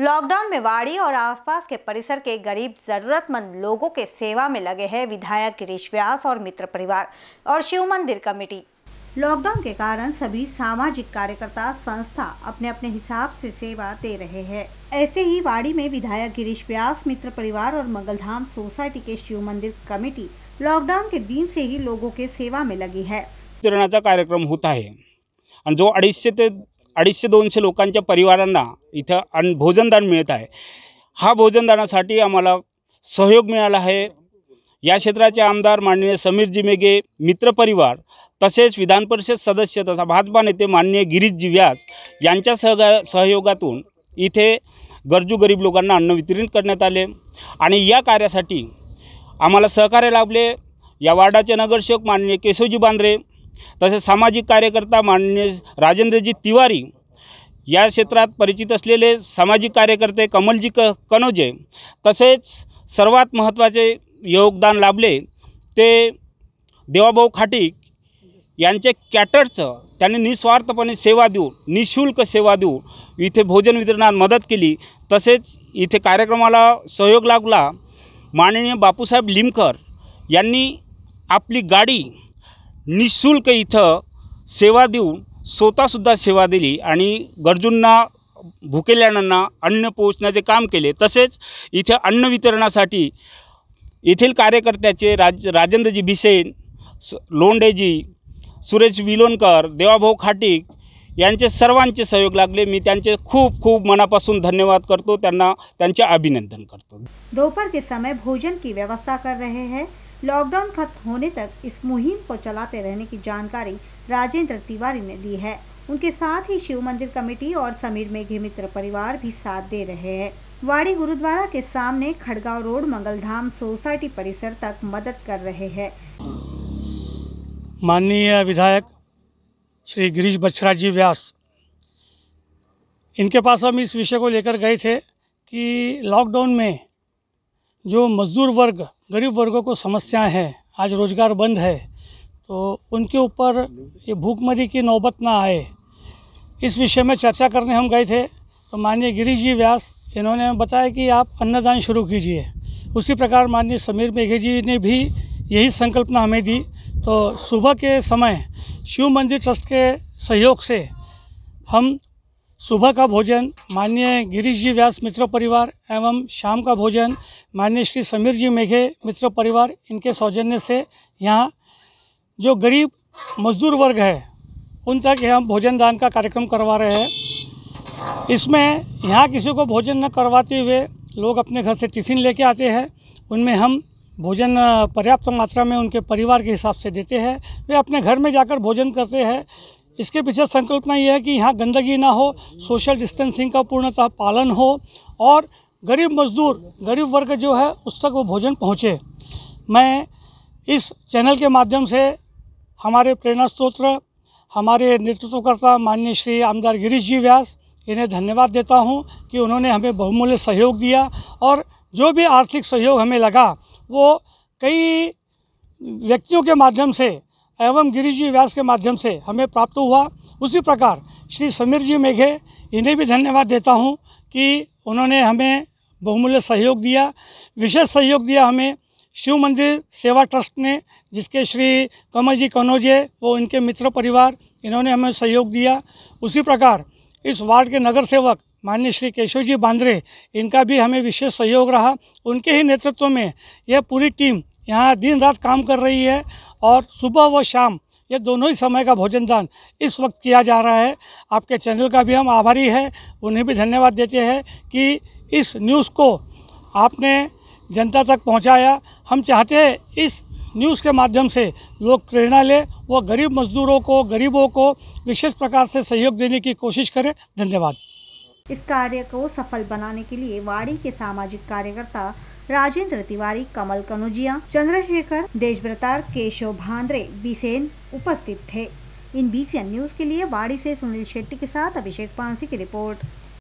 lockdown में वाड़ी और आसपास के परिसर के गरीब जरूरतमंद लोगों के सेवा में लगे हैं विधायक गिरीश व्यास और मित्र परिवार और शिव मंदिर कमेटी लॉकडाउन के कारण सभी सामाजिक कार्यकर्ता संस्था अपने अपने हिसाब से सेवा दे रहे हैं ऐसे ही वाड़ी में विधायक गिरीश व्यास मित्र परिवार और मंगलधाम सोसाइटी के शिव मंदिर कमेटी लॉकडाउन के दिन से ही लोगों के सेवा में लगी है कार्यक्रम होता है जो अड़ीस से अडीचशे दोनशे लोकांच्या परिवारांना इथं अन्न भोजनदान मिळत आहे हा भोजनदानासाठी आम्हाला सहयोग मिळाला आहे या क्षेत्राचे आमदार माननीय समीरजी मेघे मित्रपरिवार तसेच विधान परिषद सदस्य तथा भाजपा नेते माननीय गिरीशजी व्यास यांच्या सहगा सहयोगातून इथे गरजू गरीब लोकांना अन्न वितरित करण्यात आले आणि या कार्यासाठी आम्हाला सहकार्य लाभले या वार्डाचे नगरसेवक माननीय केशवजी बांद्रे तसेच सामाजिक कार्यकर्ता माननीय राजेंद्रजी तिवारी या क्षेत्रात परिचित असलेले सामाजिक कार्यकर्ते कमलजी क कनोजे तसेच सर्वात महत्त्वाचे योगदान लाभले ते देवाभाऊ खाटीक यांचे कॅटरचं त्यांनी निस्वार्थपणे सेवा देऊ निशुल्क सेवा देऊ इथे भोजन वितरणात मदत केली तसेच इथे कार्यक्रमाला सहयोग लागला माननीय बापूसाहेब लिमकर यांनी आपली गाडी निःशुल्क इत सेवा देऊन स्वतःसुद्धा सेवा दी आणि गरजूंना अन्न पोहोचण्याचे काम के लिए तसेच इधे अन्न वितरणा येथील कार्यकर्त्या राज राजेंद्रजी भिसेन लोंडेजी सुरेश विलोनकर देवाभा खाटीक ये सर्वे सहयोग लगले मी खूब खूब मनापासन धन्यवाद करते अभिनंदन करते दोपहर के समय भोजन की व्यवस्था कर रहे हैं लॉकडाउन खत्म होने तक इस मुहिम को चलाते रहने की जानकारी राजेंद्र तिवारी ने दी है उनके साथ ही शिव मंदिर कमेटी और समीर मेघे मित्र परिवार भी साथ दे रहे हैं वाड़ी गुरुद्वारा के सामने खड़गांव रोड मंगलधाम सोसाइटी परिसर तक मदद कर रहे हैं माननीय विधायक श्री गिरीश बच्छरा जी व्यास इनके पास हम इस विषय को लेकर गए थे कि लॉकडाउन में जो मज़दूर वर्ग गरीब वर्गों को समस्याएं हैं आज रोज़गार बंद है तो उनके ऊपर ये भूखमरी की नौबत ना आए इस विषय में चर्चा करने हम गए थे तो माननीय गिरीश जी व्यास इन्होंने बताया कि आप अन्नदान शुरू कीजिए उसी प्रकार माननीय समीर मेघे जी ने भी यही संकल्पना हमें दी तो सुबह के समय शिव मंदिर ट्रस्ट के सहयोग से हम सुबह का भोजन माननीय गिरीश जी व्यास मित्र परिवार एवं शाम का भोजन माननीय श्री समीर जी मेघे मित्र परिवार इनके सौजन्य से यहाँ जो गरीब मजदूर वर्ग है उन तक हम भोजन दान का कार्यक्रम करवा रहे हैं इसमें यहाँ किसी को भोजन न करवाते हुए लोग अपने घर से टिफ़िन लेके आते हैं उनमें हम भोजन पर्याप्त मात्रा में उनके परिवार के हिसाब से देते हैं वे अपने घर में जाकर भोजन करते हैं इसके पीछे संकल्पना यह है कि यहाँ गंदगी ना हो सोशल डिस्टेंसिंग का पूर्णतः पालन हो और गरीब मजदूर गरीब वर्ग जो है उस तक वो भोजन पहुँचे मैं इस चैनल के माध्यम से हमारे प्रेरणा स्त्रोत्र हमारे नेतृत्वकर्ता माननीय श्री आमदार गिरीश जी व्यास इन्हें धन्यवाद देता हूँ कि उन्होंने हमें बहुमूल्य सहयोग दिया और जो भी आर्थिक सहयोग हमें लगा वो कई व्यक्तियों के माध्यम से एवं गिरिजी व्यास के माध्यम से हमें प्राप्त हुआ उसी प्रकार श्री समीर जी मेघे इन्हें भी धन्यवाद देता हूँ कि उन्होंने हमें बहुमूल्य सहयोग दिया विशेष सहयोग दिया हमें शिव मंदिर सेवा ट्रस्ट ने जिसके श्री कमल जी कनौजे वो इनके मित्र परिवार इन्होंने हमें सहयोग दिया उसी प्रकार इस वार्ड के नगर सेवक माननीय श्री केशव जी बांद्रे इनका भी हमें विशेष सहयोग रहा उनके ही नेतृत्व में यह पूरी टीम यहाँ दिन रात काम कर रही है और सुबह व शाम ये दोनों ही समय का भोजन दान इस वक्त किया जा रहा है आपके चैनल का भी हम आभारी है उन्हें भी धन्यवाद देते हैं कि इस न्यूज़ को आपने जनता तक पहुंचाया हम चाहते हैं इस न्यूज़ के माध्यम से लोग प्रेरणा लें वो गरीब मजदूरों को गरीबों को विशेष प्रकार से सहयोग देने की कोशिश करें धन्यवाद इस कार्य को सफल बनाने के लिए वाड़ी के सामाजिक कार्यकर्ता राजेंद्र तिवारी कमल कनुजिया चंद्रशेखर देशव्रतार केशव भांद्रे बीसेन उपस्थित थे इन बीसीएन न्यूज के लिए बाड़ी से सुनील शेट्टी के साथ अभिषेक पांसी की रिपोर्ट